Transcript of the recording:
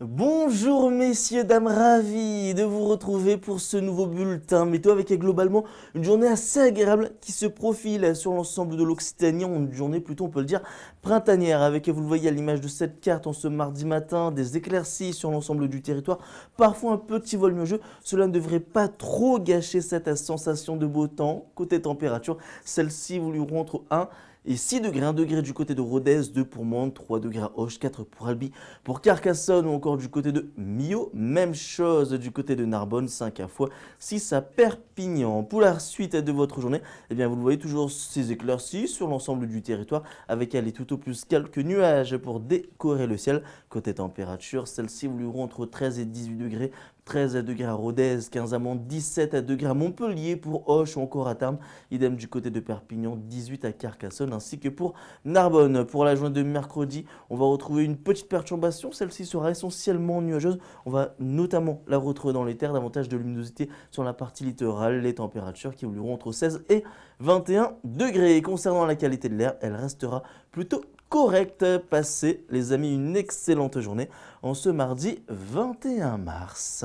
Bonjour messieurs, dames, ravi de vous retrouver pour ce nouveau bulletin météo avec globalement une journée assez agréable qui se profile sur l'ensemble de l'Occitanie, une journée plutôt on peut le dire printanière avec vous le voyez à l'image de cette carte en ce mardi matin, des éclaircies sur l'ensemble du territoire, parfois un petit vol jeu cela ne devrait pas trop gâcher cette sensation de beau temps. Côté température, celle-ci vous lui rentre 1 et 6 degrés, 1 degré du côté de Rodez, 2 pour Mende, 3 degrés à Hoche, 4 pour Albi, pour Carcassonne ou encore du côté de Millau. Même chose du côté de Narbonne, 5 à fois, 6 à Perpignan. Pour la suite de votre journée, eh bien, vous le voyez toujours ces éclaircies sur l'ensemble du territoire avec elle et tout au plus quelques nuages pour décorer le ciel. Côté température, celle ci vous évolueront entre 13 et 18 degrés 13 à degrés à Rodez, 15 à Mont 17 à degrés à Montpellier pour Hoche ou encore à Tarbes. Idem du côté de Perpignan, 18 à Carcassonne ainsi que pour Narbonne. Pour la journée de mercredi, on va retrouver une petite perturbation. Celle-ci sera essentiellement nuageuse. On va notamment la retrouver dans les terres, davantage de luminosité sur la partie littorale. Les températures qui évolueront entre 16 et 21 degrés. concernant la qualité de l'air, elle restera plutôt correcte. Passez, les amis, une excellente journée en ce mardi 21 mars.